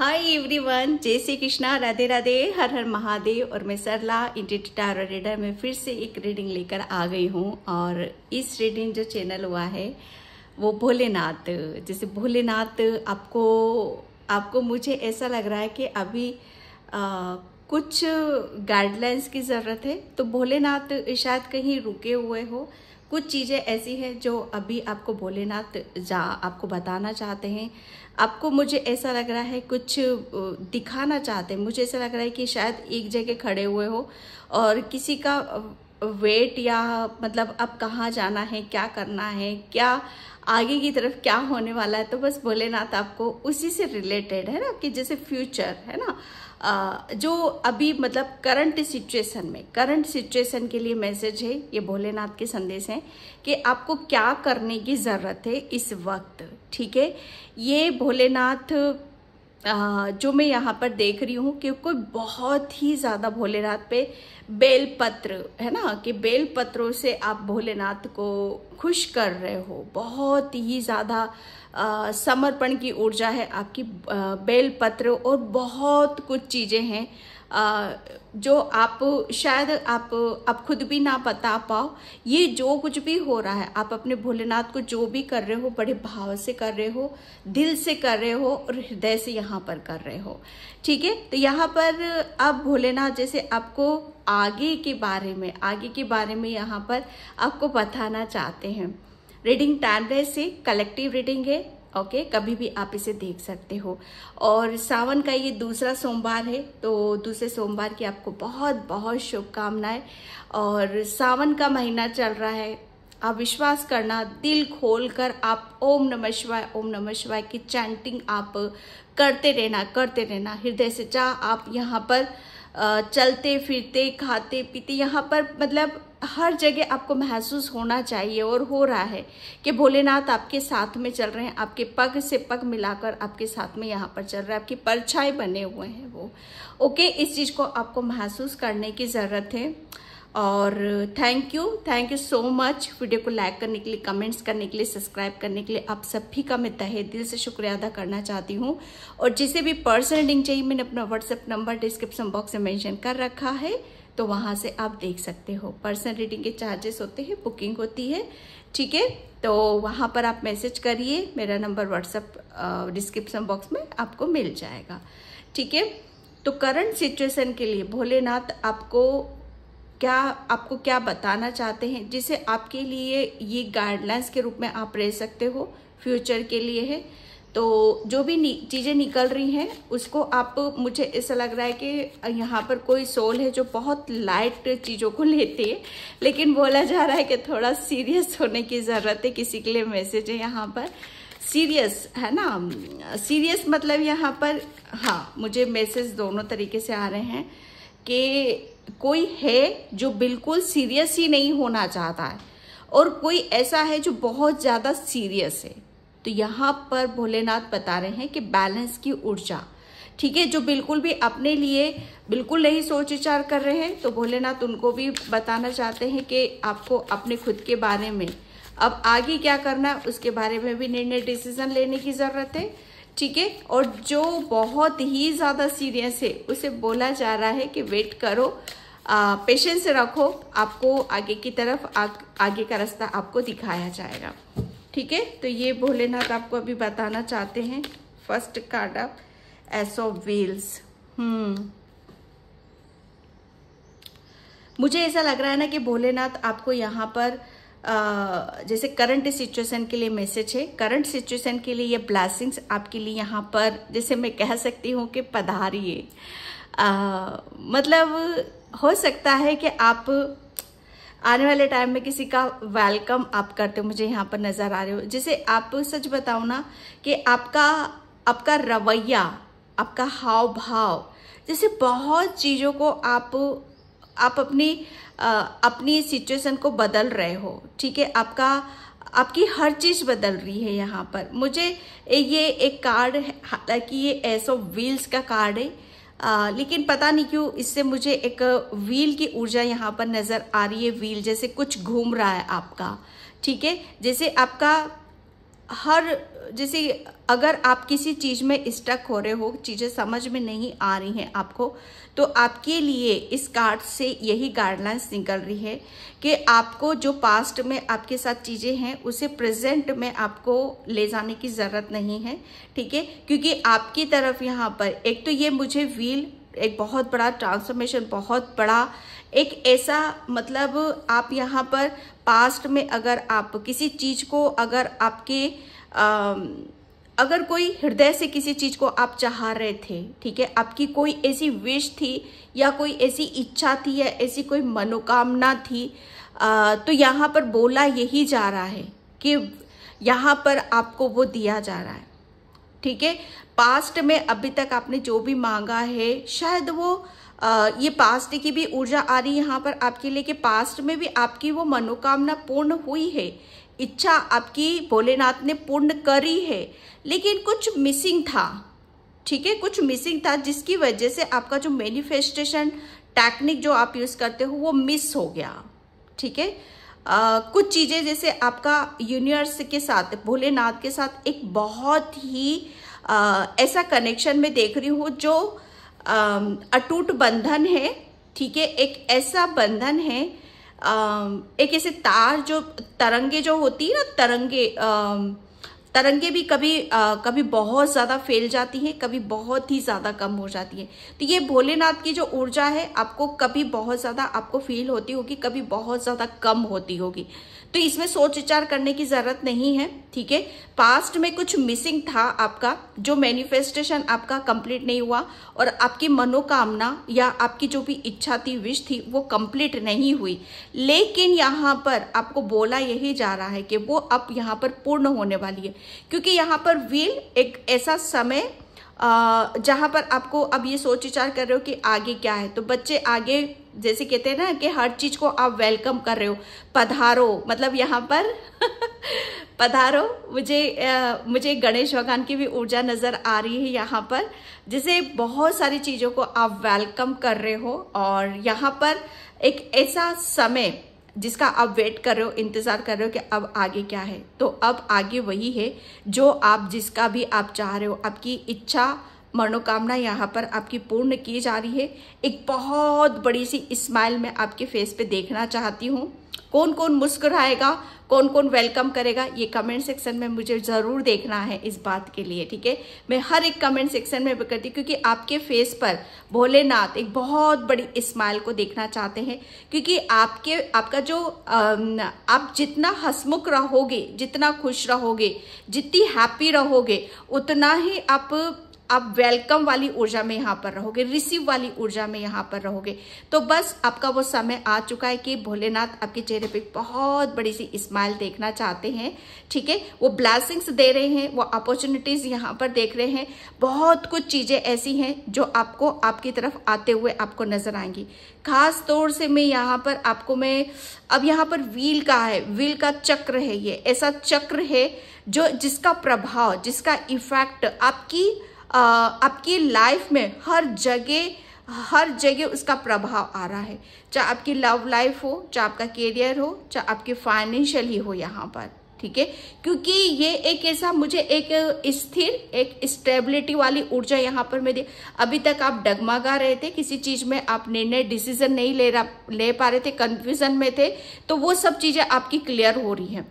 Hi everyone जय श्री कृष्णा राधे राधे हर हर महादेव और मैं सरला इंडिट टारो रीडर में फिर से एक रीडिंग लेकर आ गई हूँ और इस रीडिंग जो चैनल हुआ है वो भोलेनाथ जैसे भोलेनाथ आपको आपको मुझे ऐसा लग रहा है कि अभी आ, कुछ गाइडलाइंस की ज़रूरत है तो भोलेनाथ शायद कहीं रुके हुए हो कुछ चीज़ें ऐसी हैं जो अभी आपको भोलेनाथ जा आपको बताना चाहते हैं आपको मुझे ऐसा लग रहा है कुछ दिखाना चाहते हैं मुझे ऐसा लग रहा है कि शायद एक जगह खड़े हुए हो और किसी का वेट या मतलब अब कहाँ जाना है क्या करना है क्या आगे की तरफ क्या होने वाला है तो बस भोलेनाथ आपको उसी से रिलेटेड है ना कि जैसे फ्यूचर है ना जो अभी मतलब करंट सिचुएशन में करंट सिचुएशन के लिए मैसेज है ये भोलेनाथ के संदेश हैं कि आपको क्या करने की ज़रूरत है इस वक्त ठीक है ये भोलेनाथ जो मैं यहाँ पर देख रही हूँ कि कोई बहुत ही ज़्यादा भोलेनाथ पे बेलपत्र है ना कि बेलपत्रों से आप भोलेनाथ को खुश कर रहे हो बहुत ही ज़्यादा समर्पण की ऊर्जा है आपकी बेलपत्र और बहुत कुछ चीज़ें हैं जो आप शायद आप आप खुद भी ना बता पाओ ये जो कुछ भी हो रहा है आप अपने भोलेनाथ को जो भी कर रहे हो बड़े भाव से कर रहे हो दिल से कर रहे हो और हृदय से यहाँ पर कर रहे हो ठीक है तो यहाँ पर अब भोलेनाथ जैसे आपको आगे के बारे में आगे के बारे में यहाँ पर आपको बताना चाहते हैं रीडिंग टाइम से कलेक्टिव रीडिंग है ओके कभी भी आप इसे देख सकते हो और सावन का ये दूसरा सोमवार है तो दूसरे सोमवार की आपको बहुत बहुत शुभकामनाएं और सावन का महीना चल रहा है आप विश्वास करना दिल खोल कर आप ओम नमः शिवाय ओम नमः शिवाय की चैंटिंग आप करते रहना करते रहना हृदय से चाह आप यहाँ पर चलते फिरते खाते पीते यहाँ पर मतलब हर जगह आपको महसूस होना चाहिए और हो रहा है कि भोलेनाथ आपके साथ में चल रहे हैं आपके पग से पग मिलाकर आपके साथ में यहाँ पर चल रहा है आपकी परछाई बने हुए हैं वो ओके इस चीज़ को आपको महसूस करने की ज़रूरत है और thank you thank you so much video को लाइक करने के लिए कमेंट्स करने के लिए सब्सक्राइब करने के लिए आप सभी का मैं तहे दिल से शुक्रिया अदा करना चाहती हूँ और जिसे भी पर्सनल लिंक चाहिए मैंने अपना व्हाट्सएप नंबर डिस्क्रिप्शन बॉक्स में मेंशन कर रखा है तो वहाँ से आप देख सकते हो पर्सनल रीडिंग के चार्जेस होते हैं बुकिंग होती है ठीक है तो वहाँ पर आप मैसेज करिए मेरा नंबर व्हाट्सअप डिस्क्रिप्सन बॉक्स में आपको मिल जाएगा ठीक है तो करंट सिचुएशन के लिए भोलेनाथ आपको क्या आपको क्या बताना चाहते हैं जिसे आपके लिए ये गाइडलाइंस के रूप में आप रह सकते हो फ्यूचर के लिए है तो जो भी चीज़ें निकल रही हैं उसको आप मुझे ऐसा लग रहा है कि यहाँ पर कोई सोल है जो बहुत लाइट चीज़ों को लेते हैं लेकिन बोला जा रहा है कि थोड़ा सीरियस होने की ज़रूरत है किसी के लिए मैसेज है यहाँ पर सीरियस है ना सीरियस मतलब यहाँ पर हाँ मुझे मैसेज दोनों तरीके से आ रहे हैं कि कोई है जो बिल्कुल सीरियस ही नहीं होना चाहता है और कोई ऐसा है जो बहुत ज़्यादा सीरियस है तो यहाँ पर भोलेनाथ बता रहे हैं कि बैलेंस की ऊर्जा ठीक है जो बिल्कुल भी अपने लिए बिल्कुल नहीं सोच विचार कर रहे हैं तो भोलेनाथ उनको भी बताना चाहते हैं कि आपको अपने खुद के बारे में अब आगे क्या करना है उसके बारे में भी निर्णय डिसीजन लेने की ज़रूरत है ठीक है और जो बहुत ही ज़्यादा सीरियस है उसे बोला जा रहा है कि वेट करो पेशेंस रखो आपको आगे की तरफ आ, आगे का रास्ता आपको दिखाया जाएगा ठीक है तो ये भोलेनाथ आपको अभी बताना चाहते हैं फर्स्ट कार्ड आप एस ऑफ हम्म मुझे ऐसा लग रहा है ना कि भोलेनाथ आपको यहाँ पर आ, जैसे करंट सिचुएशन के लिए मैसेज है करंट सिचुएशन के लिए ये ब्लैसिंग्स आपके लिए यहाँ पर जैसे मैं कह सकती हूँ कि पधारिए मतलब हो सकता है कि आप आने वाले टाइम में किसी का वेलकम आप करते हो मुझे यहाँ पर नज़र आ रहे हो जिसे आप सच बताओ ना कि आपका आपका रवैया आपका हाव भाव जैसे बहुत चीज़ों को आप आप अपनी आ, अपनी सिचुएशन को बदल रहे हो ठीक है आपका आपकी हर चीज़ बदल रही है यहाँ पर मुझे ये एक कार्ड हालांकि ये एस ऑफ व्हील्स का कार्ड है आ, लेकिन पता नहीं क्यों इससे मुझे एक व्हील की ऊर्जा यहाँ पर नज़र आ रही है व्हील जैसे कुछ घूम रहा है आपका ठीक है जैसे आपका हर जैसे अगर आप किसी चीज़ में स्टक हो रहे हो चीज़ें समझ में नहीं आ रही हैं आपको तो आपके लिए इस कार्ड से यही गाइडलाइंस निकल रही है कि आपको जो पास्ट में आपके साथ चीज़ें हैं उसे प्रेजेंट में आपको ले जाने की ज़रूरत नहीं है ठीक है क्योंकि आपकी तरफ यहाँ पर एक तो ये मुझे व्हील एक बहुत बड़ा ट्रांसफॉर्मेशन बहुत बड़ा एक ऐसा मतलब आप यहाँ पर पास्ट में अगर आप किसी चीज़ को अगर आपके आ, अगर कोई हृदय से किसी चीज़ को आप चाह रहे थे ठीक है आपकी कोई ऐसी विश थी या कोई ऐसी इच्छा थी या ऐसी कोई मनोकामना थी आ, तो यहाँ पर बोला यही जा रहा है कि यहाँ पर आपको वो दिया जा रहा है ठीक है पास्ट में अभी तक आपने जो भी मांगा है शायद वो आ, ये पास्ट की भी ऊर्जा आ रही है यहाँ पर आपके लिए कि पास्ट में भी आपकी वो मनोकामना पूर्ण हुई है इच्छा आपकी भोलेनाथ ने पूर्ण करी है लेकिन कुछ मिसिंग था ठीक है कुछ मिसिंग था जिसकी वजह से आपका जो मैनिफेस्टेशन टेक्निक जो आप यूज़ करते हो वो मिस हो गया ठीक है आ, कुछ चीज़ें जैसे आपका यूनिवर्स के साथ भोलेनाथ के साथ एक बहुत ही आ, ऐसा कनेक्शन में देख रही हूँ जो आ, अटूट बंधन है ठीक है एक ऐसा बंधन है आ, एक ऐसे तार जो तरंगे जो होती है ना तरंगे आ, तरंगे भी कभी आ, कभी बहुत ज़्यादा फैल जाती हैं कभी बहुत ही ज़्यादा कम हो जाती है तो ये भोलेनाथ की जो ऊर्जा है आपको कभी बहुत ज़्यादा आपको फील होती होगी कभी बहुत ज़्यादा कम होती होगी तो इसमें सोच विचार करने की जरूरत नहीं है ठीक है पास्ट में कुछ मिसिंग था आपका जो मैनिफेस्टेशन आपका कंप्लीट नहीं हुआ और आपकी मनोकामना या आपकी जो भी इच्छा थी विश थी वो कंप्लीट नहीं हुई लेकिन यहाँ पर आपको बोला यही जा रहा है कि वो अब यहाँ पर पूर्ण होने वाली है क्योंकि यहाँ पर व्हील एक ऐसा समय जहाँ पर आपको अब ये सोच विचार कर रहे हो कि आगे क्या है तो बच्चे आगे जैसे कहते हैं ना कि हर चीज़ को आप वेलकम कर रहे हो पधारो मतलब यहाँ पर पधारो मुझे आ, मुझे गणेश भगवान की भी ऊर्जा नज़र आ रही है यहाँ पर जिसे बहुत सारी चीज़ों को आप वेलकम कर रहे हो और यहाँ पर एक ऐसा समय जिसका आप वेट कर रहे हो इंतज़ार कर रहे हो कि अब आगे क्या है तो अब आगे वही है जो आप जिसका भी आप चाह रहे हो आपकी इच्छा मनोकामना यहाँ पर आपकी पूर्ण की जा रही है एक बहुत बड़ी सी स्माइल मैं आपके फेस पे देखना चाहती हूँ कौन कौन मुस्कुराएगा कौन कौन वेलकम करेगा ये कमेंट सेक्शन में मुझे ज़रूर देखना है इस बात के लिए ठीक है मैं हर एक कमेंट सेक्शन में करती हूँ क्योंकि आपके फेस पर भोलेनाथ एक बहुत बड़ी स्माइल को देखना चाहते हैं क्योंकि आपके आपका जो आप जितना हसमुख रहोगे जितना खुश रहोगे जितनी हैप्पी रहोगे उतना ही आप आप वेलकम वाली ऊर्जा में यहाँ पर रहोगे रिसीव वाली ऊर्जा में यहाँ पर रहोगे तो बस आपका वो समय आ चुका है कि भोलेनाथ आपके चेहरे पे बहुत बड़ी सी स्माइल देखना चाहते हैं ठीक है वो ब्लैसिंग्स दे रहे हैं वो अपॉर्चुनिटीज यहाँ पर देख रहे हैं बहुत कुछ चीज़ें ऐसी हैं जो आपको आपकी तरफ आते हुए आपको नजर आएंगी खास तौर से मैं यहाँ पर आपको मैं अब यहाँ पर व्हील का है व्हील का चक्र है ये ऐसा चक्र है जो जिसका प्रभाव जिसका इफेक्ट आपकी आपकी लाइफ में हर जगह हर जगह उसका प्रभाव आ रहा है चाहे आपकी लव लाइफ हो चाहे आपका करियर हो चाहे आपकी फाइनेंशियल ही हो यहाँ पर ठीक है क्योंकि ये एक ऐसा मुझे एक स्थिर एक स्टेबिलिटी वाली ऊर्जा यहाँ पर मैं दी अभी तक आप डगमगा रहे थे किसी चीज में आप निर्णय डिसीजन नहीं ले रहा ले पा रहे थे कंफ्यूजन में थे तो वो सब चीजें आपकी क्लियर हो रही हैं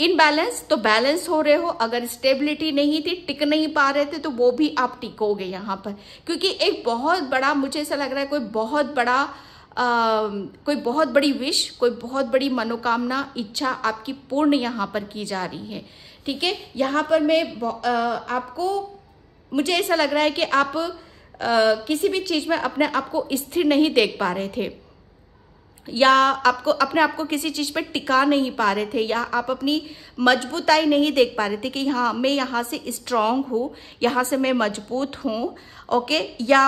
इनबैलेंस तो बैलेंस हो रहे हो अगर स्टेबिलिटी नहीं थी टिक नहीं पा रहे थे तो वो भी आप टिकोगे यहाँ पर क्योंकि एक बहुत बड़ा मुझे ऐसा लग रहा है कोई बहुत बड़ा आ, कोई बहुत बड़ी विश कोई बहुत बड़ी मनोकामना इच्छा आपकी पूर्ण यहाँ पर की जा रही है ठीक है यहाँ पर मैं आ, आपको मुझे ऐसा लग रहा है कि आप आ, किसी भी चीज़ में अपने आप को स्थिर नहीं देख पा रहे थे या आपको अपने आप को किसी चीज़ पर टिका नहीं पा रहे थे या आप अपनी मजबूताई नहीं देख पा रहे थे कि हाँ मैं यहाँ से स्ट्रांग हूँ यहाँ से मैं मजबूत हूँ ओके या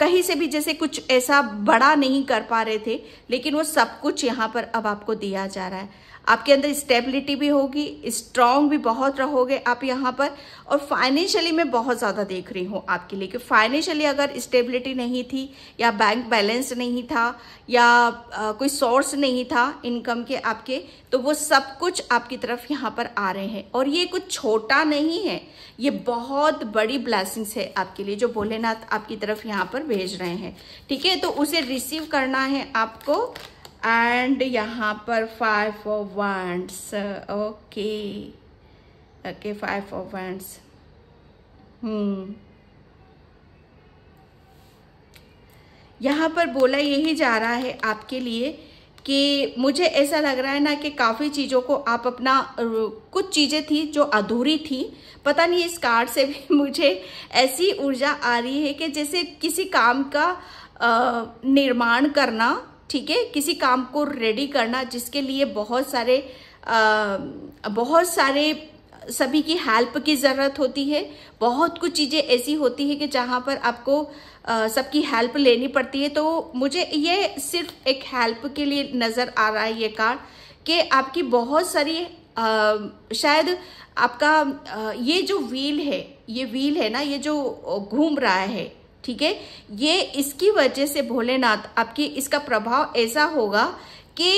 कहीं से भी जैसे कुछ ऐसा बड़ा नहीं कर पा रहे थे लेकिन वो सब कुछ यहाँ पर अब आपको दिया जा रहा है आपके अंदर स्टेबिलिटी भी होगी स्ट्रांग भी बहुत रहोगे आप यहाँ पर और फाइनेंशियली मैं बहुत ज़्यादा देख रही हूँ आपके लिए कि फाइनेंशियली अगर स्टेबिलिटी नहीं थी या बैंक बैलेंस नहीं था या आ, कोई सोर्स नहीं था इनकम के आपके तो वो सब कुछ आपकी तरफ यहाँ पर आ रहे हैं और ये कुछ छोटा नहीं है ये बहुत बड़ी ब्लैसिंग्स है आपके लिए जो भोलेनाथ आपकी तरफ यहाँ पर भेज रहे हैं ठीक है तो उसे रिसीव करना है आपको एंड यहाँ पर five of wands okay okay five of wands hmm यहाँ पर बोला यही जा रहा है आपके लिए कि मुझे ऐसा लग रहा है ना कि काफ़ी चीज़ों को आप अपना कुछ चीज़ें थी जो अधूरी थी पता नहीं इस कार्ड से भी मुझे ऐसी ऊर्जा आ रही है कि जैसे किसी काम का निर्माण करना ठीक है किसी काम को रेडी करना जिसके लिए बहुत सारे आ, बहुत सारे सभी की हेल्प की ज़रूरत होती है बहुत कुछ चीज़ें ऐसी होती है कि जहाँ पर आपको सबकी हेल्प लेनी पड़ती है तो मुझे ये सिर्फ एक हेल्प के लिए नज़र आ रहा है ये कार्ड कि आपकी बहुत सारी आ, शायद आपका आ, ये जो व्हील है ये व्हील है ना ये जो घूम रहा है ठीक है ये इसकी वजह से भोलेनाथ आपकी इसका प्रभाव ऐसा होगा कि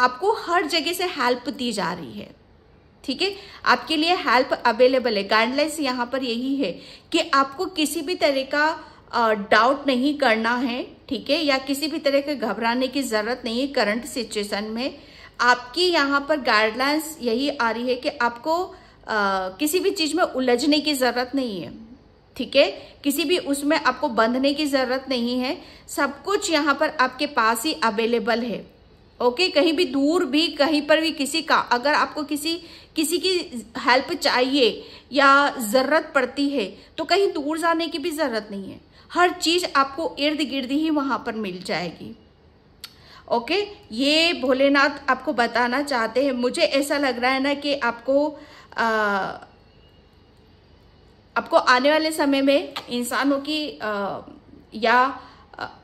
आपको हर जगह से हेल्प दी जा रही है ठीक है आपके लिए हेल्प अवेलेबल है गाइडलाइंस यहाँ पर यही है कि आपको किसी भी तरह का डाउट नहीं करना है ठीक है या किसी भी तरह के घबराने की जरूरत नहीं है करंट सिचुएशन में आपकी यहाँ पर गाइडलाइंस यही आ रही है कि आपको आ, किसी भी चीज में उलझने की जरूरत नहीं है ठीक है किसी भी उसमें आपको बंधने की ज़रूरत नहीं है सब कुछ यहाँ पर आपके पास ही अवेलेबल है ओके कहीं भी दूर भी कहीं पर भी किसी का अगर आपको किसी किसी की हेल्प चाहिए या ज़रूरत पड़ती है तो कहीं दूर जाने की भी ज़रूरत नहीं है हर चीज़ आपको इर्द गिर्द ही वहाँ पर मिल जाएगी ओके ये भोलेनाथ आपको बताना चाहते हैं मुझे ऐसा लग रहा है ना कि आपको आ, आपको आने वाले समय में इंसानों की आ, या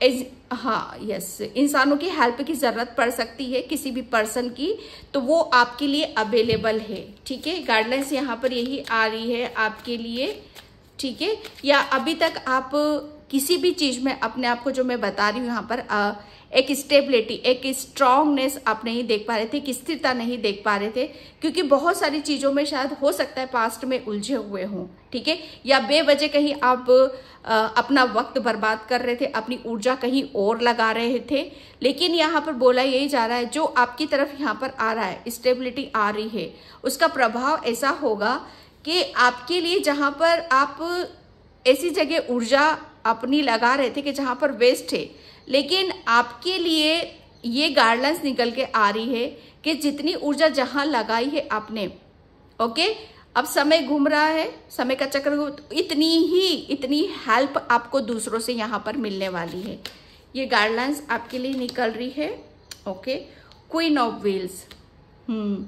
एज हाँ यस इंसानों की हेल्प की ज़रूरत पड़ सकती है किसी भी पर्सन की तो वो आपके लिए अवेलेबल है ठीक है गाइडलाइंस यहाँ पर यही आ रही है आपके लिए ठीक है या अभी तक आप किसी भी चीज़ में अपने आप को जो मैं बता रही हूँ यहाँ पर आ, एक स्टेबिलिटी एक स्ट्रांगनेस आप नहीं देख पा रहे थे एक स्थिरता नहीं देख पा रहे थे क्योंकि बहुत सारी चीज़ों में शायद हो सकता है पास्ट में उलझे हुए हों ठीक है या बेवजह कहीं आप आ, अपना वक्त बर्बाद कर रहे थे अपनी ऊर्जा कहीं और लगा रहे थे लेकिन यहाँ पर बोला यही जा रहा है जो आपकी तरफ यहाँ पर आ रहा है स्टेबिलिटी आ रही है उसका प्रभाव ऐसा होगा कि आपके लिए जहाँ पर आप ऐसी जगह ऊर्जा अपनी लगा रहे थे कि जहाँ पर वेस्ट है लेकिन आपके लिए ये गाइडलाइंस निकल के आ रही है कि जितनी ऊर्जा जहाँ लगाई है आपने ओके अब समय घूम रहा है समय का चक्र तो इतनी ही इतनी हेल्प आपको दूसरों से यहाँ पर मिलने वाली है ये गाइडलाइंस आपके लिए निकल रही है okay queen of wheels hmm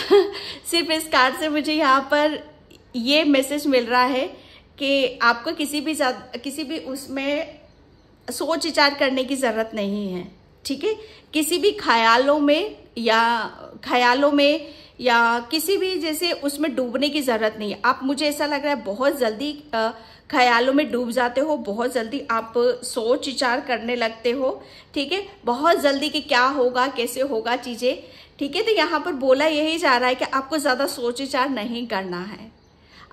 सिर्फ इस कार्ड से मुझे यहाँ पर ये मैसेज मिल रहा है कि आपको किसी भी किसी भी उसमें सोच विचार करने की ज़रूरत नहीं है ठीक है किसी भी ख्यालों में या ख्यालों में या किसी भी जैसे उसमें डूबने की ज़रूरत नहीं है आप मुझे ऐसा लग रहा है बहुत जल्दी ख्यालों में डूब जाते हो बहुत जल्दी आप सोच विचार करने लगते हो ठीक है बहुत जल्दी कि क्या होगा कैसे होगा चीज़ें ठीक है तो यहाँ पर बोला यही जा रहा है कि आपको ज़्यादा सोच विचार नहीं करना है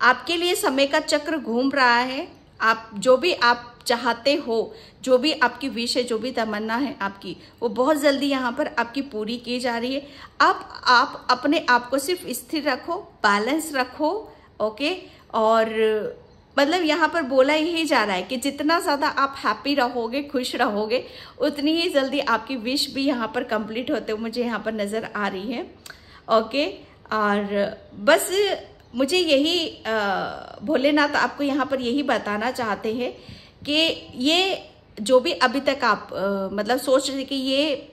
आपके लिए समय का चक्र घूम रहा है आप जो भी आप चाहते हो जो भी आपकी विश है जो भी तमन्ना है आपकी वो बहुत जल्दी यहाँ पर आपकी पूरी की जा रही है अब आप अपने आप को सिर्फ स्थिर रखो बैलेंस रखो ओके और मतलब यहाँ पर बोला यही जा रहा है कि जितना ज़्यादा आप हैप्पी रहोगे खुश रहोगे उतनी ही जल्दी आपकी विश भी यहाँ पर कंप्लीट होते हुए मुझे यहाँ पर नज़र आ रही है ओके और बस मुझे यही भोलेनाथ आपको यहाँ पर यही बताना चाहते हैं कि ये जो भी अभी तक आप आ, मतलब सोच रहे कि ये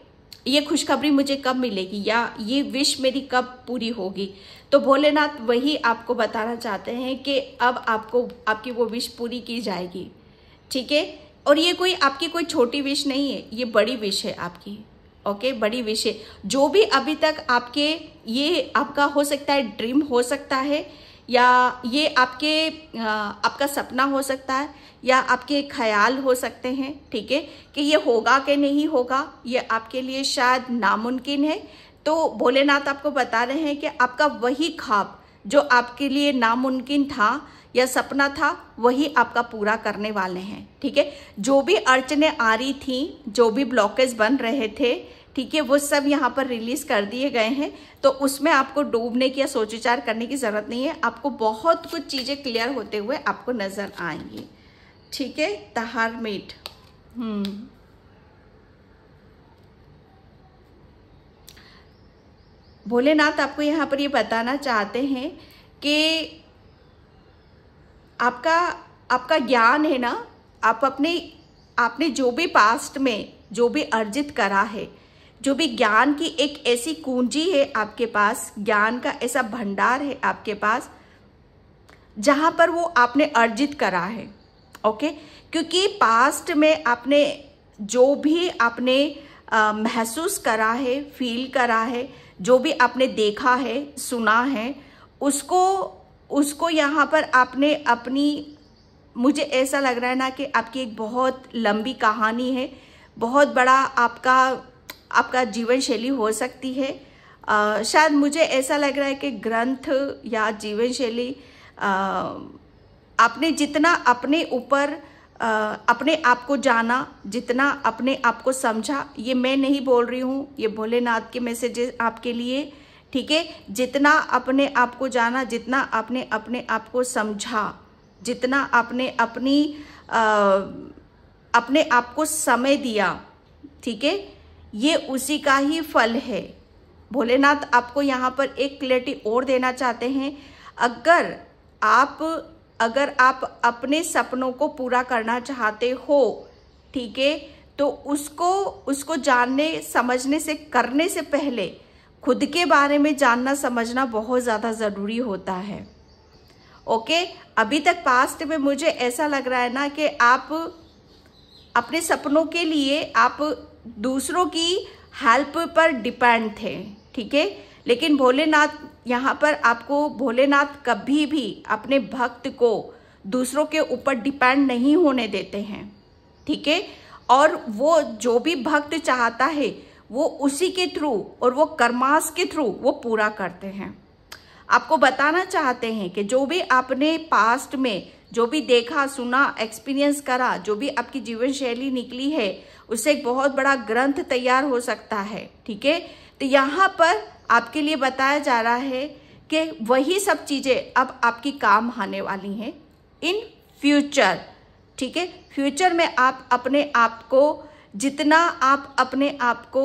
ये खुशखबरी मुझे कब मिलेगी या ये विश मेरी कब पूरी होगी तो भोलेनाथ वही आपको बताना चाहते हैं कि अब आपको आपकी वो विश पूरी की जाएगी ठीक है और ये कोई आपकी कोई छोटी विश नहीं है ये बड़ी विश है आपकी ओके बड़ी विषय जो भी अभी तक आपके ये आपका हो सकता है ड्रीम हो सकता है या ये आपके आपका सपना हो सकता है या आपके ख्याल हो सकते हैं ठीक है कि ये होगा कि नहीं होगा ये आपके लिए शायद नामुमकिन है तो भोलेनाथ आपको बता रहे हैं कि आपका वही ख्वाब जो आपके लिए नामुमकिन था या सपना था वही आपका पूरा करने वाले हैं ठीक है जो भी अड़चने आ रही थी जो भी ब्लॉकेज बन रहे थे ठीक है वो सब यहाँ पर रिलीज कर दिए गए हैं तो उसमें आपको डूबने की या सोच विचार करने की ज़रूरत नहीं है आपको बहुत कुछ चीज़ें क्लियर होते हुए आपको नज़र आएंगी ठीक है तहार मीट हम्म भोलेनाथ आपको यहाँ पर ये यह बताना चाहते हैं कि आपका आपका ज्ञान है ना आप अपने आपने जो भी पास्ट में जो भी अर्जित करा है जो भी ज्ञान की एक ऐसी कुंजी है आपके पास ज्ञान का ऐसा भंडार है आपके पास जहाँ पर वो आपने अर्जित करा है ओके क्योंकि पास्ट में आपने जो भी आपने महसूस करा है फील करा है जो भी आपने देखा है सुना है उसको उसको यहाँ पर आपने अपनी मुझे ऐसा लग रहा है ना कि आपकी एक बहुत लंबी कहानी है बहुत बड़ा आपका आपका जीवन शैली हो सकती है आ, शायद मुझे ऐसा लग रहा है कि ग्रंथ या जीवन शैली आपने जितना अपने ऊपर अपने आप को जाना जितना अपने आप को समझा ये मैं नहीं बोल रही हूँ ये भोलेनाथ के मैसेजेस आपके लिए ठीक है जितना अपने आप को जाना जितना आपने अपने आप को समझा जितना आपने अपनी आ, अपने आप को समय दिया ठीक है ये उसी का ही फल है भोलेनाथ आपको यहाँ पर एक क्लैरिटी और देना चाहते हैं अगर आप अगर आप अपने सपनों को पूरा करना चाहते हो ठीक है तो उसको उसको जानने समझने से करने से पहले खुद के बारे में जानना समझना बहुत ज़्यादा ज़रूरी होता है ओके अभी तक पास्ट में मुझे ऐसा लग रहा है ना कि आप अपने सपनों के लिए आप दूसरों की हेल्प पर डिपेंड थे ठीक है लेकिन भोलेनाथ यहाँ पर आपको भोलेनाथ कभी भी अपने भक्त को दूसरों के ऊपर डिपेंड नहीं होने देते हैं ठीक है और वो जो भी भक्त चाहता है वो उसी के थ्रू और वो कर्मास के थ्रू वो पूरा करते हैं आपको बताना चाहते हैं कि जो भी आपने पास्ट में जो भी देखा सुना एक्सपीरियंस करा जो भी आपकी जीवन शैली निकली है उससे एक बहुत बड़ा ग्रंथ तैयार हो सकता है ठीक है तो यहाँ पर आपके लिए बताया जा रहा है कि वही सब चीज़ें अब आपकी काम आने वाली हैं इन फ्यूचर ठीक है फ्यूचर में आप अपने आप को जितना आप अपने आप को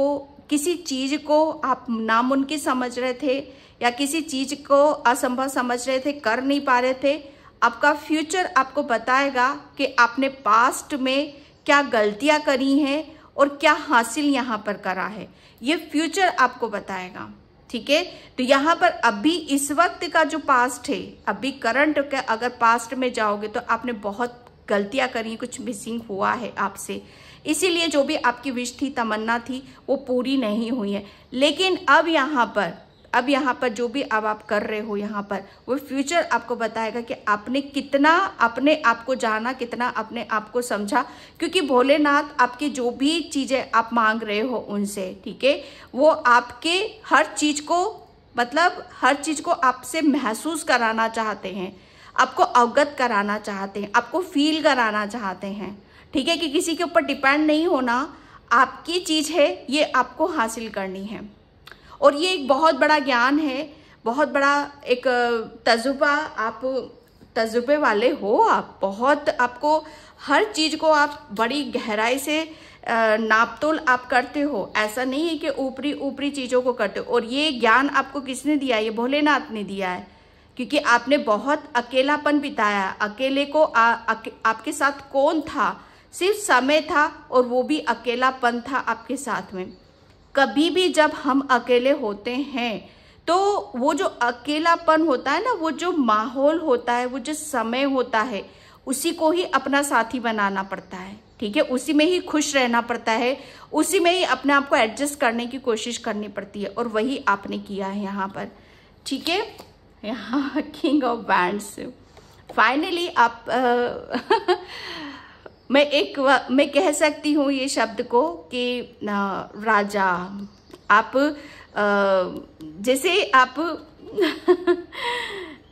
किसी चीज़ को आप नामुमकिन समझ रहे थे या किसी चीज़ को असंभव समझ रहे थे कर नहीं पा रहे थे आपका फ्यूचर आपको बताएगा कि आपने पास्ट में क्या गलतियां करी हैं और क्या हासिल यहाँ पर करा है ये फ्यूचर आपको बताएगा ठीक है तो यहाँ पर अभी इस वक्त का जो पास्ट है अभी करंट का अगर पास्ट में जाओगे तो आपने बहुत गलतियाँ करी कुछ मिसिंग हुआ है आपसे इसीलिए जो भी आपकी विश थी तमन्ना थी वो पूरी नहीं हुई है लेकिन अब यहाँ पर अब यहाँ पर जो भी अब आप कर रहे हो यहाँ पर वो फ्यूचर आपको बताएगा कि आपने कितना अपने आप को जाना कितना अपने आप को समझा क्योंकि भोलेनाथ आपकी जो भी चीज़ें आप मांग रहे हो उनसे ठीक है वो आपके हर चीज़ को मतलब हर चीज़ को आपसे महसूस कराना चाहते हैं आपको अवगत कराना चाहते हैं आपको फील कराना चाहते हैं ठीक है कि किसी के ऊपर डिपेंड नहीं होना आपकी चीज़ है ये आपको हासिल करनी है और ये एक बहुत बड़ा ज्ञान है बहुत बड़ा एक तजुबा आप तजुर्बे वाले हो आप बहुत आपको हर चीज़ को आप बड़ी गहराई से नापतोल आप करते हो ऐसा नहीं है कि ऊपरी ऊपरी चीज़ों को करते हो और ये ज्ञान आपको किसने दिया ये भोलेनाथ ने दिया है क्योंकि आपने बहुत अकेलापन बिताया अकेले को आ, अके, आपके साथ कौन था सिर्फ समय था और वो भी अकेलापन था आपके साथ में कभी भी जब हम अकेले होते हैं तो वो जो अकेलापन होता है ना वो जो माहौल होता है वो जो समय होता है उसी को ही अपना साथी बनाना पड़ता है ठीक है उसी में ही खुश रहना पड़ता है उसी में ही अपने आप को एडजस्ट करने की कोशिश करनी पड़ती है और वही आपने किया है यहाँ पर ठीक है यहाँ किंग ऑफ बैंड्स फाइनली आप आ, मैं एक मैं कह सकती हूँ ये शब्द को कि राजा आप जैसे आप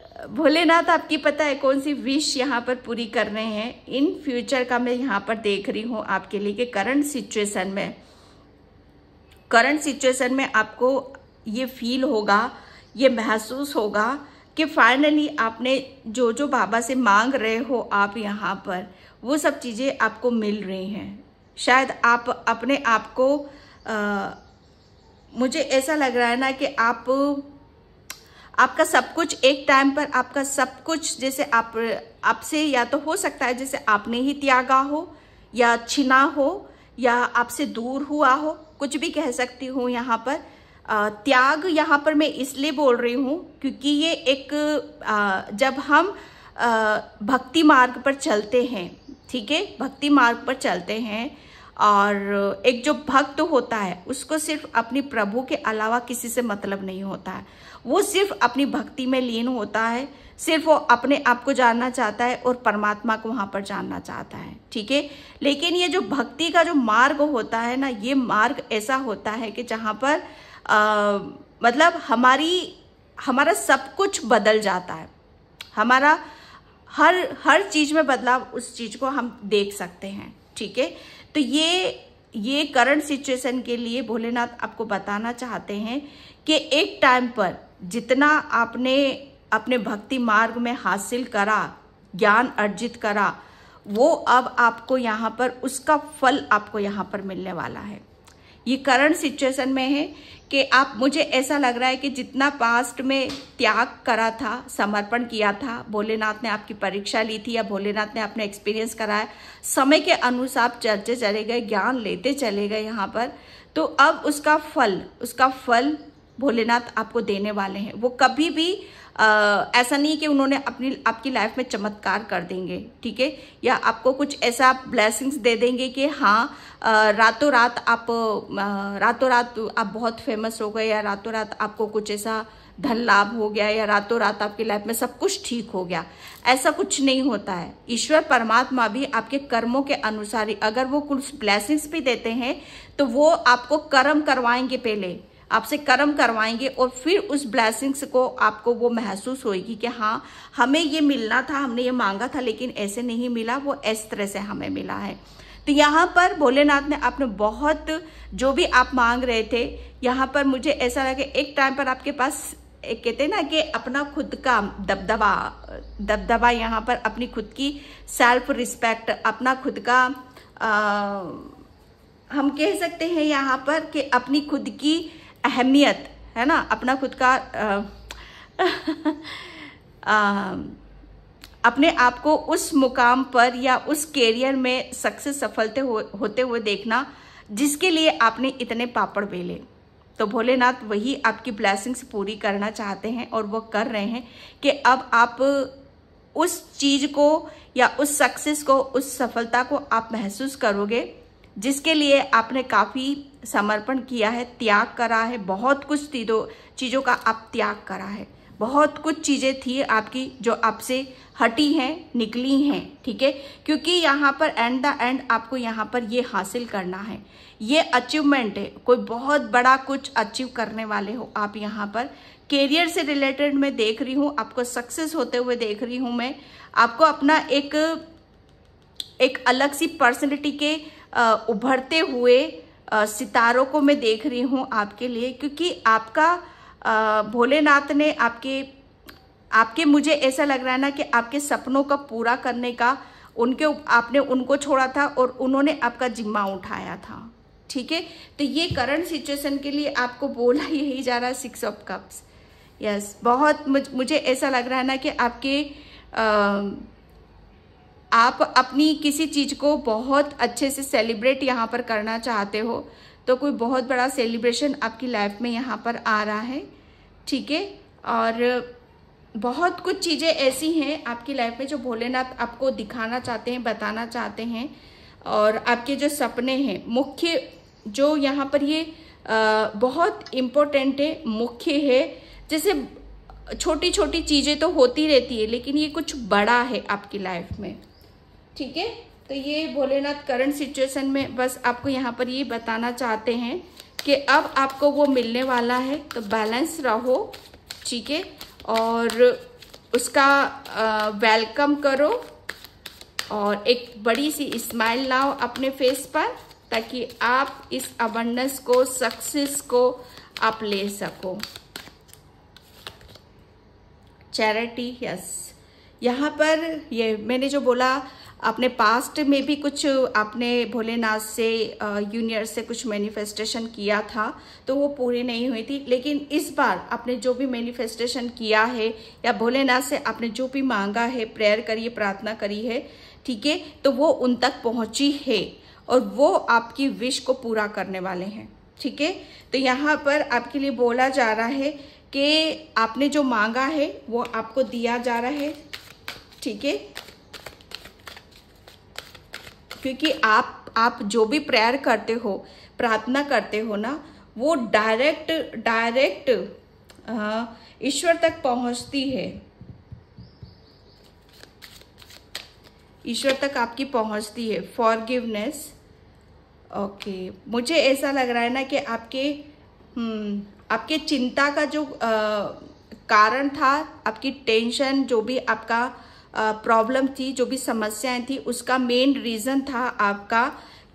भोलेनाथ आपकी पता है कौन सी विश यहाँ पर पूरी कर रहे हैं इन फ्यूचर का मैं यहाँ पर देख रही हूँ आपके लिए कि करंट सिचुएशन में करंट सिचुएशन में आपको ये फील होगा ये महसूस होगा कि फाइनली आपने जो जो बाबा से मांग रहे हो आप यहाँ पर वो सब चीज़ें आपको मिल रही हैं शायद आप अपने आप को मुझे ऐसा लग रहा है ना कि आप आपका सब कुछ एक टाइम पर आपका सब कुछ जैसे आप आपसे या तो हो सकता है जैसे आपने ही त्यागा हो या छिना हो या आपसे दूर हुआ हो कुछ भी कह सकती हूँ यहाँ पर आ, त्याग यहाँ पर मैं इसलिए बोल रही हूँ क्योंकि ये एक आ, जब हम आ, भक्ति मार्ग पर चलते हैं ठीक है भक्ति मार्ग पर चलते हैं और एक जो भक्त होता है उसको सिर्फ अपनी प्रभु के अलावा किसी से मतलब नहीं होता है वो सिर्फ अपनी भक्ति में लीन होता है सिर्फ वो अपने आप को जानना चाहता है और परमात्मा को वहाँ पर जानना चाहता है ठीक है लेकिन ये जो भक्ति का जो मार्ग होता है ना ये मार्ग ऐसा होता है कि जहाँ पर आ, मतलब हमारी हमारा सब कुछ बदल जाता है हमारा हर हर चीज़ में बदलाव उस चीज़ को हम देख सकते हैं ठीक है तो ये ये करंट सिचुएशन के लिए भोलेनाथ आपको बताना चाहते हैं कि एक टाइम पर जितना आपने अपने भक्ति मार्ग में हासिल करा ज्ञान अर्जित करा वो अब आपको यहाँ पर उसका फल आपको यहाँ पर मिलने वाला है ये करंट सिचुएशन में है कि आप मुझे ऐसा लग रहा है कि जितना पास्ट में त्याग करा था समर्पण किया था भोलेनाथ ने आपकी परीक्षा ली थी या भोलेनाथ ने अपने एक्सपीरियंस कराया समय के अनुसार चर्चे चले गए ज्ञान लेते चले गए यहाँ पर तो अब उसका फल उसका फल भोलेनाथ आपको देने वाले हैं वो कभी भी ऐसा नहीं कि उन्होंने अपनी आपकी लाइफ में चमत्कार कर देंगे ठीक है या आपको कुछ ऐसा ब्लेसिंग्स दे देंगे कि हाँ रातों रात आप रातों रात आप बहुत फेमस हो गए या रातों रात आपको कुछ ऐसा धन लाभ हो गया या रातों रात आपकी लाइफ में सब कुछ ठीक हो गया ऐसा कुछ नहीं होता है ईश्वर परमात्मा भी आपके कर्मों के अनुसार ही अगर वो कुछ ब्लेसिंग्स भी देते हैं तो वो आपको कर्म करवाएंगे पहले आपसे कर्म करवाएंगे और फिर उस ब्लैसिंग्स को आपको वो महसूस होगी कि हाँ हमें ये मिलना था हमने ये मांगा था लेकिन ऐसे नहीं मिला वो इस तरह से हमें मिला है तो यहाँ पर भोलेनाथ ने आपने बहुत जो भी आप मांग रहे थे यहाँ पर मुझे ऐसा लगा एक टाइम पर आपके पास एक कहते हैं ना कि अपना खुद का दबदबा दबदबा यहाँ पर अपनी खुद की सेल्फ रिस्पेक्ट अपना खुद का आ, हम कह सकते हैं यहाँ पर कि अपनी खुद की अहमियत है ना अपना खुद का आ, आ, अपने आप को उस मुकाम पर या उस कैरियर में सक्सेस सफलते हो, होते हुए देखना जिसके लिए आपने इतने पापड़ बेले तो भोलेनाथ वही आपकी ब्लैसिंग्स पूरी करना चाहते हैं और वो कर रहे हैं कि अब आप उस चीज़ को या उस सक्सेस को उस सफलता को आप महसूस करोगे जिसके लिए आपने काफ़ी समर्पण किया है त्याग करा है बहुत कुछ चीज़ों का आप त्याग करा है बहुत कुछ चीज़ें थी आपकी जो आपसे हटी हैं निकली हैं ठीक है क्योंकि यहाँ पर एंड द एंड आपको यहाँ पर ये हासिल करना है ये अचीवमेंट है कोई बहुत बड़ा कुछ अचीव करने वाले हो आप यहाँ पर कैरियर से रिलेटेड मैं देख रही हूँ आपको सक्सेस होते हुए देख रही हूँ मैं आपको अपना एक एक अलग सी पर्सनलिटी के उभरते हुए सितारों को मैं देख रही हूँ आपके लिए क्योंकि आपका भोलेनाथ ने आपके आपके मुझे ऐसा लग रहा है ना कि आपके सपनों का पूरा करने का उनके आपने उनको छोड़ा था और उन्होंने आपका जिम्मा उठाया था ठीक है तो ये करंट सिचुएशन के लिए आपको बोला यही जा रहा है सिक्स ऑफ कप्स यस बहुत मुझे ऐसा लग रहा है ना कि आपके आ, आप अपनी किसी चीज़ को बहुत अच्छे से सेलिब्रेट यहाँ पर करना चाहते हो तो कोई बहुत बड़ा सेलिब्रेशन आपकी लाइफ में यहाँ पर आ रहा है ठीक है और बहुत कुछ चीज़ें ऐसी हैं आपकी लाइफ में जो भोलेनाथ आपको दिखाना चाहते हैं बताना चाहते हैं और आपके जो सपने हैं मुख्य जो यहाँ पर ये बहुत इम्पोर्टेंट है मुख्य है जैसे छोटी छोटी चीज़ें तो होती रहती है लेकिन ये कुछ बड़ा है आपकी लाइफ में ठीक है तो ये भोलेनाथ करंट सिचुएशन में बस आपको यहाँ पर ये बताना चाहते हैं कि अब आपको वो मिलने वाला है तो बैलेंस रहो ठीक है और उसका वेलकम करो और एक बड़ी सी स्माइल लाओ अपने फेस पर ताकि आप इस अबंडेंस को सक्सेस को आप ले सको चैरिटी यस यहाँ पर ये मैंने जो बोला आपने पास्ट में भी कुछ आपने भोलेनाथ से यूनियर से कुछ मैनिफेस्टेशन किया था तो वो पूरी नहीं हुई थी लेकिन इस बार आपने जो भी मैनिफेस्टेशन किया है या भोलेनाथ से आपने जो भी मांगा है प्रेयर करिए प्रार्थना करी है ठीक है तो वो उन तक पहुंची है और वो आपकी विश को पूरा करने वाले हैं ठीक है तो यहाँ पर आपके लिए बोला जा रहा है कि आपने जो मांगा है वो आपको दिया जा रहा है ठीक है क्योंकि आप आप जो भी प्रेयर करते हो प्रार्थना करते हो ना वो डायरेक्ट डायरेक्ट ईश्वर तक पहुंचती है ईश्वर तक आपकी पहुंचती है फॉरगिवनेस ओके मुझे ऐसा लग रहा है ना कि आपके हम्म, आपके चिंता का जो आ, कारण था आपकी टेंशन जो भी आपका प्रॉब्लम थी जो भी समस्याएं थी उसका मेन रीज़न था आपका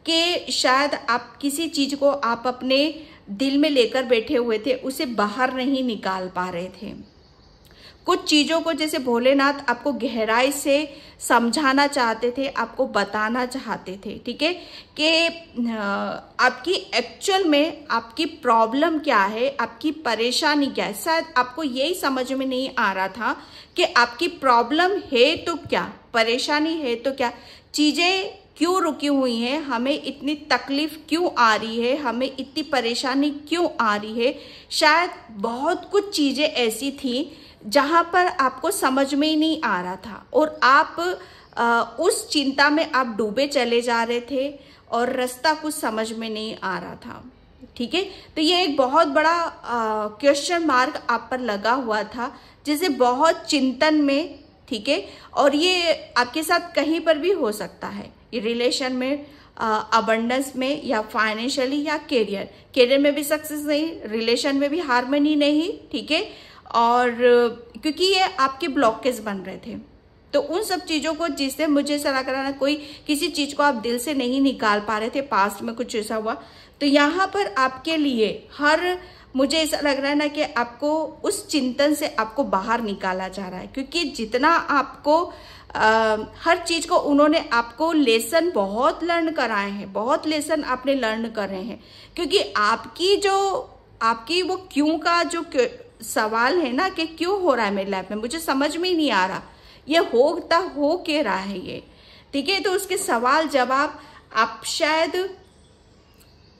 कि शायद आप किसी चीज़ को आप अपने दिल में लेकर बैठे हुए थे उसे बाहर नहीं निकाल पा रहे थे कुछ चीज़ों को जैसे भोलेनाथ आपको गहराई से समझाना चाहते थे आपको बताना चाहते थे ठीक है कि आपकी एक्चुअल में आपकी प्रॉब्लम क्या है आपकी परेशानी क्या है शायद आपको यही समझ में नहीं आ रहा था कि आपकी प्रॉब्लम है तो क्या परेशानी है तो क्या चीज़ें क्यों रुकी हुई हैं हमें इतनी तकलीफ क्यों आ रही है हमें इतनी परेशानी क्यों आ रही है शायद बहुत कुछ चीज़ें ऐसी थी जहाँ पर आपको समझ में ही नहीं आ रहा था और आप आ, उस चिंता में आप डूबे चले जा रहे थे और रास्ता कुछ समझ में नहीं आ रहा था ठीक है तो ये एक बहुत बड़ा क्वेश्चन मार्क आप पर लगा हुआ था जिसे बहुत चिंतन में ठीक है और ये आपके साथ कहीं पर भी हो सकता है ये रिलेशन में अबंडेंस में या फाइनेंशियली या करियर करियर में भी सक्सेस नहीं रिलेशन में भी हारमोनी नहीं ठीक है और क्योंकि ये आपके ब्लॉकेज बन रहे थे तो उन सब चीज़ों को जिससे मुझे ऐसा लग रहा ना कोई किसी चीज़ को आप दिल से नहीं निकाल पा रहे थे पास्ट में कुछ ऐसा हुआ तो यहाँ पर आपके लिए हर मुझे ऐसा लग रहा है ना कि आपको उस चिंतन से आपको बाहर निकाला जा रहा है क्योंकि जितना आपको आ, हर चीज़ को उन्होंने आपको लेसन बहुत लर्न कराए हैं बहुत लेसन आपने लर्न कर रहे हैं क्योंकि आपकी जो आपकी वो क्यों का जो क्यों, सवाल है ना कि क्यों हो रहा है मेरे लाइफ में मुझे समझ में ही नहीं आ रहा ये होता हो के रहा है ये ठीक है तो उसके सवाल जवाब आप शायद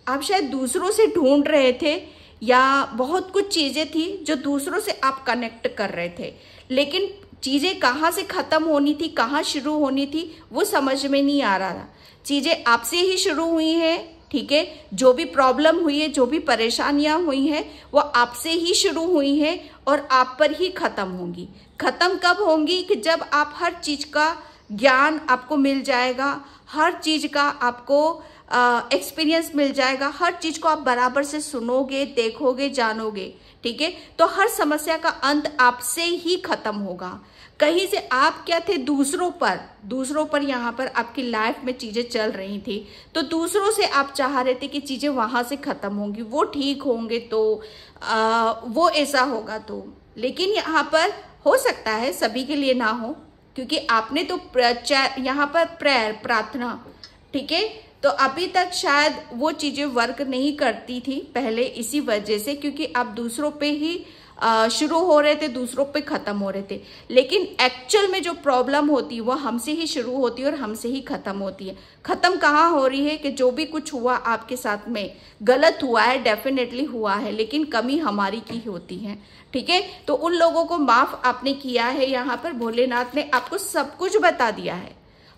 आप शायद दूसरों से ढूंढ रहे थे या बहुत कुछ चीज़ें थी जो दूसरों से आप कनेक्ट कर रहे थे लेकिन चीज़ें कहाँ से ख़त्म होनी थी कहाँ शुरू होनी थी वो समझ में नहीं आ रहा था चीज़ें आपसे ही शुरू हुई हैं ठीक है जो भी प्रॉब्लम हुई है जो भी परेशानियां हुई हैं वो आपसे ही शुरू हुई हैं और आप पर ही ख़त्म होंगी ख़त्म कब होंगी कि जब आप हर चीज़ का ज्ञान आपको मिल जाएगा हर चीज़ का आपको एक्सपीरियंस मिल जाएगा हर चीज़ को आप बराबर से सुनोगे देखोगे जानोगे ठीक है तो हर समस्या का अंत आपसे ही ख़त्म होगा कहीं से आप क्या थे दूसरों पर दूसरों पर यहाँ पर आपकी लाइफ में चीज़ें चल रही थी तो दूसरों से आप चाह रहे थे कि चीज़ें वहां से ख़त्म होंगी वो ठीक होंगे तो आ, वो ऐसा होगा तो लेकिन यहाँ पर हो सकता है सभी के लिए ना हो क्योंकि आपने तो यहाँ पर प्रेयर प्रार्थना ठीक है तो अभी तक शायद वो चीज़ें वर्क नहीं करती थी पहले इसी वजह से क्योंकि आप दूसरों पे ही शुरू हो रहे थे दूसरों पे ख़त्म हो रहे थे लेकिन एक्चुअल में जो प्रॉब्लम होती है वह हमसे ही शुरू होती है और हमसे ही ख़त्म होती है ख़त्म कहाँ हो रही है कि जो भी कुछ हुआ आपके साथ में गलत हुआ है डेफिनेटली हुआ है लेकिन कमी हमारी की होती है ठीक है तो उन लोगों को माफ़ आपने किया है यहाँ पर भोलेनाथ ने आपको सब कुछ बता दिया है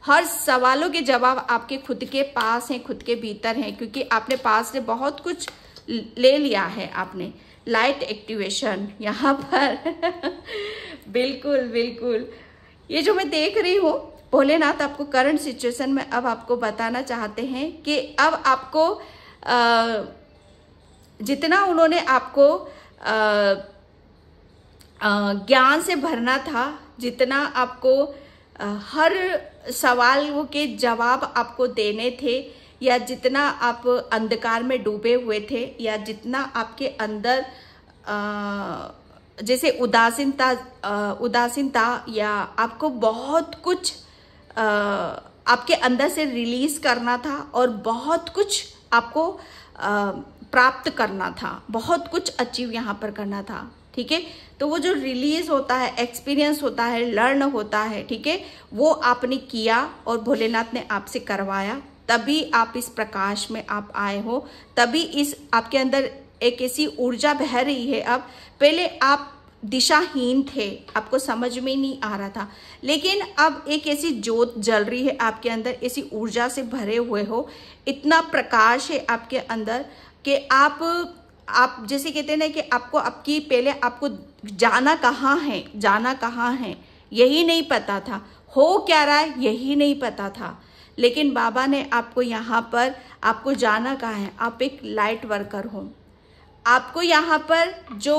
हर सवालों के जवाब आपके खुद के पास हैं खुद के भीतर हैं क्योंकि आपने पास से बहुत कुछ ले लिया है आपने लाइट एक्टिवेशन यहाँ पर बिल्कुल बिल्कुल ये जो मैं देख रही हूँ भोलेनाथ आपको करंट सिचुएशन में अब आपको बताना चाहते हैं कि अब आपको आ, जितना उन्होंने आपको ज्ञान से भरना था जितना आपको आ, हर सवाल के जवाब आपको देने थे या जितना आप अंधकार में डूबे हुए थे या जितना आपके अंदर आ, जैसे उदासीनता उदासीनता या आपको बहुत कुछ आ, आपके अंदर से रिलीज करना था और बहुत कुछ आपको आ, प्राप्त करना था बहुत कुछ अचीव यहाँ पर करना था ठीक है तो वो जो रिलीज होता है एक्सपीरियंस होता है लर्न होता है ठीक है वो आपने किया और भोलेनाथ ने आपसे करवाया तभी आप इस प्रकाश में आप आए हो तभी इस आपके अंदर एक ऐसी ऊर्जा बह रही है अब पहले आप दिशाहीन थे आपको समझ में नहीं आ रहा था लेकिन अब एक ऐसी जोत जल रही है आपके अंदर ऐसी ऊर्जा से भरे हुए हो इतना प्रकाश है आपके अंदर कि आप आप जैसे कहते हैं ना कि आपको आपकी पहले आपको जाना कहाँ है जाना कहाँ है यही नहीं पता था हो क्या रहा है यही नहीं पता था लेकिन बाबा ने आपको यहाँ पर आपको जाना कहा है आप एक लाइट वर्कर हो आपको यहाँ पर जो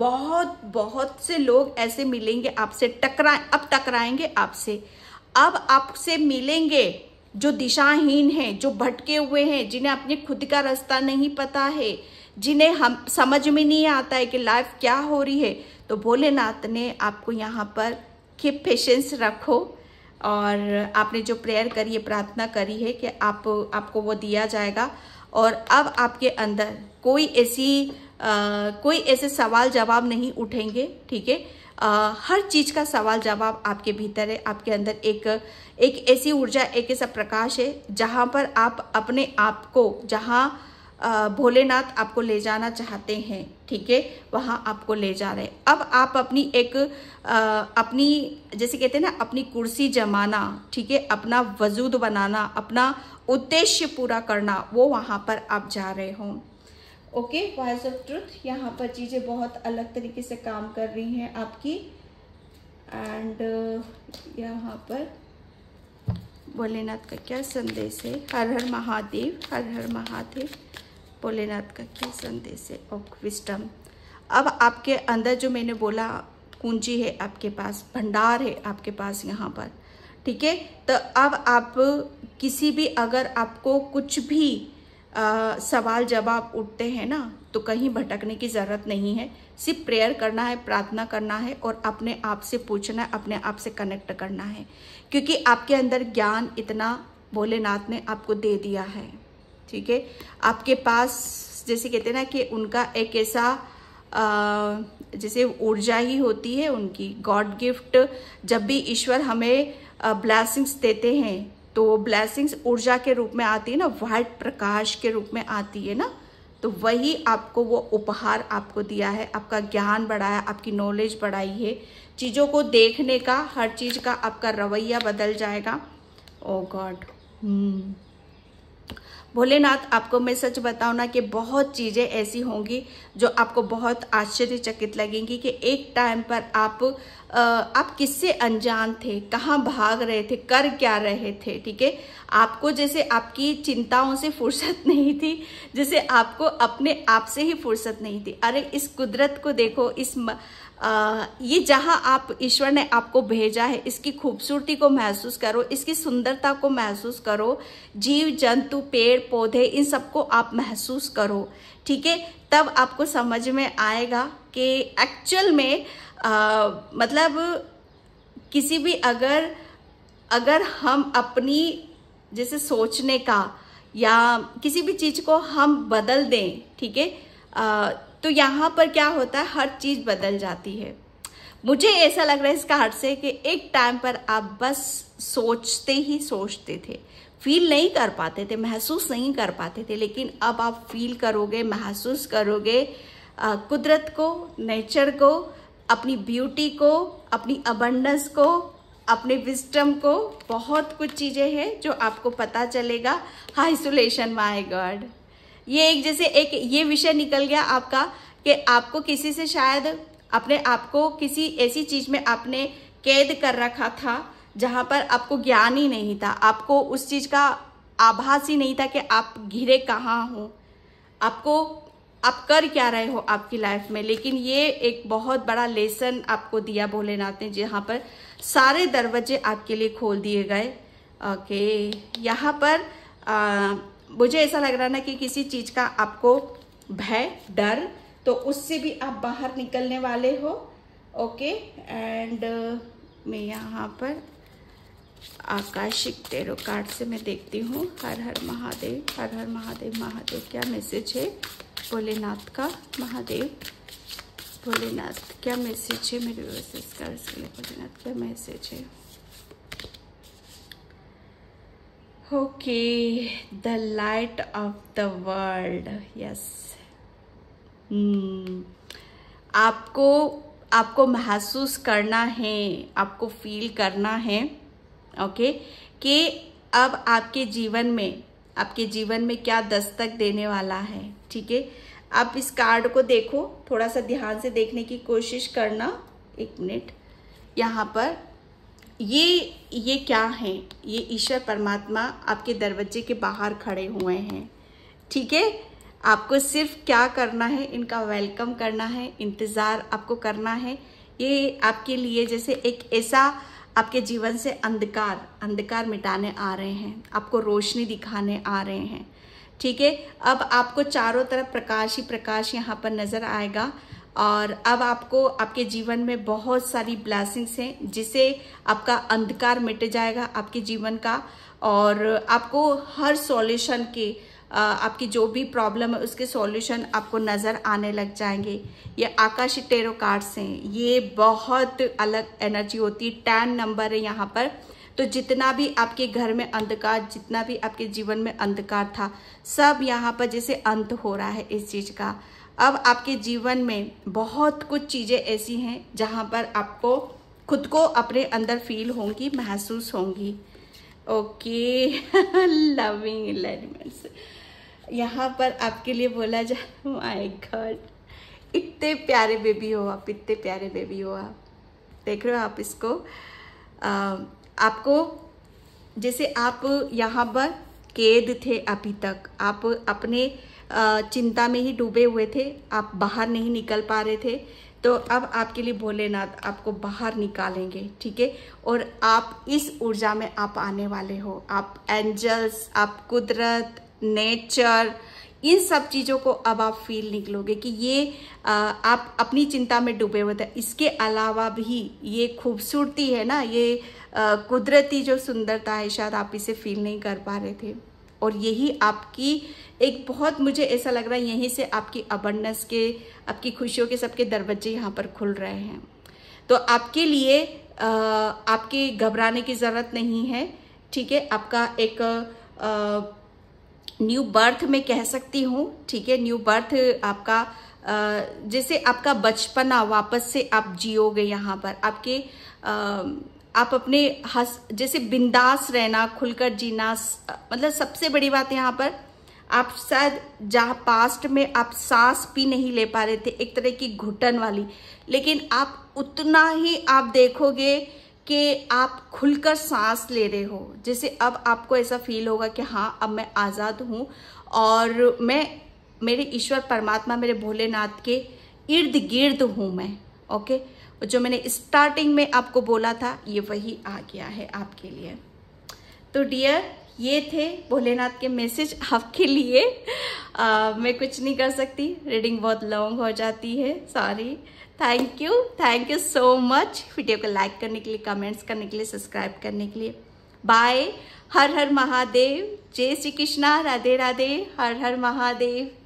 बहुत बहुत से लोग ऐसे मिलेंगे आपसे टकरा अब टकराएंगे आपसे अब आपसे मिलेंगे जो दिशाहीन हैं जो भटके हुए हैं जिन्हें अपने खुद का रास्ता नहीं पता है जिन्हें हम समझ में नहीं आता है कि लाइफ क्या हो रही है तो भोलेनाथ ने आपको यहाँ पर कि पेशेंस रखो और आपने जो प्रेयर करी है प्रार्थना करी है कि आप आपको वो दिया जाएगा और अब आपके अंदर कोई ऐसी कोई ऐसे सवाल जवाब नहीं उठेंगे ठीक है हर चीज़ का सवाल जवाब आपके भीतर है आपके अंदर एक एक ऐसी ऊर्जा एक ऐसा प्रकाश है जहाँ पर आप अपने आप को जहाँ भोलेनाथ आपको ले जाना चाहते हैं ठीक है वहाँ आपको ले जा रहे हैं अब आप अपनी एक आ, अपनी जैसे कहते हैं ना अपनी कुर्सी जमाना ठीक है अपना वजूद बनाना अपना उद्देश्य पूरा करना वो वहाँ पर आप जा रहे हों ओके वॉइस ऑफ ट्रुथ यहाँ पर चीज़ें बहुत अलग तरीके से काम कर रही हैं आपकी एंड यहाँ पर भोलेनाथ का क्या संदेश है हर हर महादेव हर हर महादेव भोलेनाथ का क्या संदेश है ऑफ oh, विस्टम अब आपके अंदर जो मैंने बोला कुंजी है आपके पास भंडार है आपके पास यहाँ पर ठीक है तो अब आप किसी भी अगर आपको कुछ भी आ, सवाल जवाब उठते हैं ना तो कहीं भटकने की ज़रूरत नहीं है सिर्फ प्रेयर करना है प्रार्थना करना है और अपने आप से पूछना है अपने आप से कनेक्ट करना है क्योंकि आपके अंदर ज्ञान इतना भोलेनाथ ने आपको दे दिया है ठीक है आपके पास जैसे कहते हैं ना कि उनका एक ऐसा जैसे ऊर्जा ही होती है उनकी गॉड गिफ्ट जब भी ईश्वर हमें ब्लैसिंग्स देते हैं तो ब्लैसिंग्स ऊर्जा के रूप में आती है ना वाइट प्रकाश के रूप में आती है ना तो वही आपको वो उपहार आपको दिया है आपका ज्ञान बढ़ाया आपकी नॉलेज बढ़ाई है चीज़ों को देखने का हर चीज़ का आपका रवैया बदल जाएगा oh oh God hmm Bholenath आपको मैं सच बताऊँ ना कि बहुत चीज़ें ऐसी होंगी जो आपको बहुत आश्चर्यचकित लगेंगी कि एक टाइम पर आप आप किससे अनजान थे कहाँ भाग रहे थे कर क्या रहे थे ठीक है आपको जैसे आपकी चिंताओं से फुर्सत नहीं थी जैसे आपको अपने आप से ही फुर्सत नहीं थी अरे इस कुदरत को देखो इस म, आ, ये जहाँ आप ईश्वर ने आपको भेजा है इसकी खूबसूरती को महसूस करो इसकी सुंदरता को महसूस करो जीव जंतु पेड़ पौधे इन सबको आप महसूस करो ठीक है तब आपको समझ में आएगा कि एक्चुअल में आ, मतलब किसी भी अगर अगर हम अपनी जैसे सोचने का या किसी भी चीज़ को हम बदल दें ठीक है तो यहाँ पर क्या होता है हर चीज़ बदल जाती है मुझे ऐसा लग रहा है इस कार्ड से कि एक टाइम पर आप बस सोचते ही सोचते थे फील नहीं कर पाते थे महसूस नहीं कर पाते थे लेकिन अब आप फील करोगे महसूस करोगे कुदरत को नेचर को अपनी ब्यूटी को अपनी अबंडस को अपने विस्टम को बहुत कुछ चीज़ें हैं जो आपको पता चलेगा आइसोलेशन माय गॉड ये एक जैसे एक ये विषय निकल गया आपका कि आपको किसी से शायद अपने आप को किसी ऐसी चीज में आपने कैद कर रखा था जहाँ पर आपको ज्ञान ही नहीं था आपको उस चीज का आभास ही नहीं था कि आप घिरे कहाँ हो आपको आप कर क्या रहे हो आपकी लाइफ में लेकिन ये एक बहुत बड़ा लेसन आपको दिया भोलेनाथ ने जहाँ पर सारे दरवाजे आपके लिए खोल दिए गए ओके यहाँ पर आ, मुझे ऐसा लग रहा ना कि किसी चीज़ का आपको भय डर तो उससे भी आप बाहर निकलने वाले हो ओके एंड uh, मैं यहाँ पर आकाशिक टेरो कार्ड से मैं देखती हूँ हर हर महादेव हर हर महादेव महादेव क्या मैसेज है भोलेनाथ का महादेव भोलेनाथ क्या मैसेज है मेरे व्यवस्था भोलेनाथ क्या मैसेज है okay the light of the world yes hmm. आपको आपको महसूस करना है आपको फील करना है ओके okay? कि अब आपके जीवन में आपके जीवन में क्या दस्तक देने वाला है ठीक है आप इस कार्ड को देखो थोड़ा सा ध्यान से देखने की कोशिश करना एक मिनट यहाँ पर ये ये क्या है ये ईश्वर परमात्मा आपके दरवाजे के बाहर खड़े हुए हैं ठीक है आपको सिर्फ क्या करना है इनका वेलकम करना है इंतज़ार आपको करना है ये आपके लिए जैसे एक ऐसा आपके जीवन से अंधकार अंधकार मिटाने आ रहे हैं आपको रोशनी दिखाने आ रहे हैं ठीक है अब आपको चारों तरफ प्रकाश ही प्रकाश यहाँ पर नज़र आएगा और अब आपको आपके जीवन में बहुत सारी ब्लैसिंग्स हैं जिसे आपका अंधकार मिट जाएगा आपके जीवन का और आपको हर सॉल्यूशन के आपकी जो भी प्रॉब्लम है उसके सॉल्यूशन आपको नज़र आने लग जाएंगे ये आकाशी टेरो कार्ड्स हैं ये बहुत अलग एनर्जी होती है टैन नंबर है यहाँ पर तो जितना भी आपके घर में अंधकार जितना भी आपके जीवन में अंधकार था सब यहाँ पर जैसे अंत हो रहा है इस चीज़ का अब आपके जीवन में बहुत कुछ चीज़ें ऐसी हैं जहाँ पर आपको खुद को अपने अंदर फील होंगी महसूस होंगी ओके लविंग एलाइनमेंट्स यहाँ पर आपके लिए बोला जा माय गॉड इतने प्यारे बेबी हो आप इतने प्यारे बेबी हो आप देख रहे हो आप इसको आ, आपको जैसे आप यहाँ पर कैद थे अभी तक आप अपने चिंता में ही डूबे हुए थे आप बाहर नहीं निकल पा रहे थे तो अब आपके लिए भोलेनाथ आपको बाहर निकालेंगे ठीक है और आप इस ऊर्जा में आप आने वाले हो आप एंजल्स आप कुदरत नेचर इन सब चीज़ों को अब आप फील निकलोगे कि ये आ, आप अपनी चिंता में डूबे हुए थे इसके अलावा भी ये खूबसूरती है ना ये कुदरती जो सुंदरता है शायद आप इसे फील नहीं कर पा रहे थे और यही आपकी एक बहुत मुझे ऐसा लग रहा है यहीं से आपकी अबंडस के आपकी खुशियों के सबके दरवाजे यहाँ पर खुल रहे हैं तो आपके लिए आपके घबराने की ज़रूरत नहीं है ठीक है आपका एक न्यू बर्थ में कह सकती हूँ ठीक है न्यू बर्थ आपका जैसे आपका बचपना वापस से आप जियोगे यहाँ पर आपके आप अपने हस जैसे बिंदास रहना खुलकर जीना मतलब सबसे बड़ी बात यहाँ पर आप शायद जहाँ पास्ट में आप सांस भी नहीं ले पा रहे थे एक तरह की घुटन वाली लेकिन आप उतना ही आप देखोगे कि आप खुलकर सांस ले रहे हो जैसे अब आपको ऐसा फील होगा कि हाँ अब मैं आज़ाद हूँ और मैं मेरे ईश्वर परमात्मा मेरे भोलेनाथ के इर्द गिर्द हूँ मैं ओके जो मैंने स्टार्टिंग में आपको बोला था ये वही आ गया है आपके लिए तो डियर ये थे भोलेनाथ के मैसेज आपके लिए आ, मैं कुछ नहीं कर सकती रीडिंग बहुत लॉन्ग हो जाती है sorry thank you thank you so much video को लाइक करने के लिए कमेंट्स करने के लिए सब्सक्राइब करने के लिए बाय हर हर महादेव जय श्री कृष्णा राधे राधे हर हर महादेव